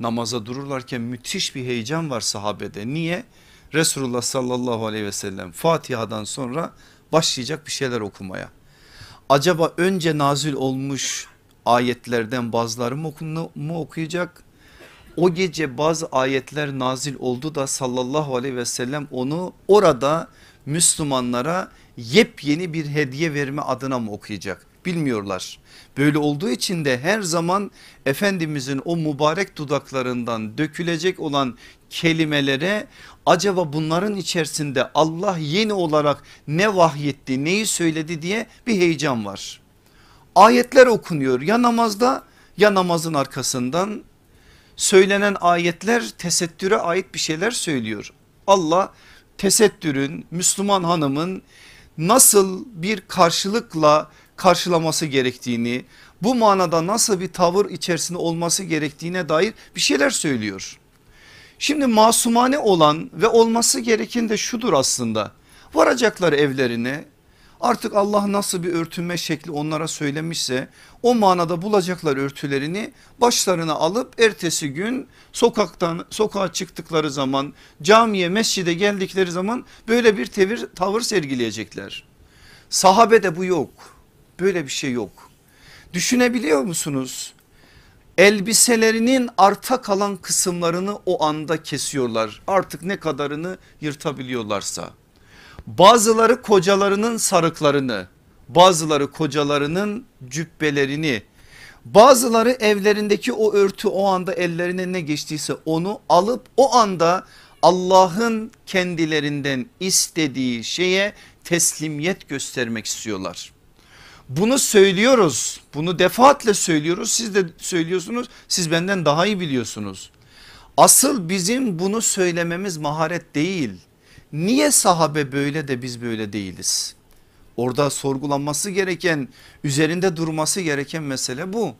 namaza dururlarken müthiş bir heyecan var sahabede. Niye? Resulullah sallallahu aleyhi ve sellem Fatiha'dan sonra başlayacak bir şeyler okumaya. Acaba önce nazil olmuş ayetlerden bazıları mı, mı okuyacak? O gece bazı ayetler nazil oldu da sallallahu aleyhi ve sellem onu orada Müslümanlara yepyeni bir hediye verme adına mı okuyacak? Bilmiyorlar. Böyle olduğu için de her zaman Efendimizin o mübarek dudaklarından dökülecek olan kelimelere acaba bunların içerisinde Allah yeni olarak ne vahyetti neyi söyledi diye bir heyecan var. Ayetler okunuyor ya namazda ya namazın arkasından söylenen ayetler tesettüre ait bir şeyler söylüyor. Allah tesettürün Müslüman hanımın nasıl bir karşılıkla karşılaması gerektiğini bu manada nasıl bir tavır içerisinde olması gerektiğine dair bir şeyler söylüyor. Şimdi masumane olan ve olması gereken de şudur aslında varacaklar evlerine Artık Allah nasıl bir örtünme şekli onlara söylemişse o manada bulacaklar örtülerini başlarına alıp ertesi gün sokaktan sokağa çıktıkları zaman camiye mescide geldikleri zaman böyle bir tevir, tavır sergileyecekler. Sahabede bu yok böyle bir şey yok. Düşünebiliyor musunuz? Elbiselerinin arta kalan kısımlarını o anda kesiyorlar. Artık ne kadarını yırtabiliyorlarsa. Bazıları kocalarının sarıklarını, bazıları kocalarının cübbelerini, bazıları evlerindeki o örtü o anda ellerine ne geçtiyse onu alıp o anda Allah'ın kendilerinden istediği şeye teslimiyet göstermek istiyorlar. Bunu söylüyoruz bunu defaatle söylüyoruz siz de söylüyorsunuz siz benden daha iyi biliyorsunuz. Asıl bizim bunu söylememiz maharet değil Niye sahabe böyle de biz böyle değiliz? Orada sorgulanması gereken üzerinde durması gereken mesele bu.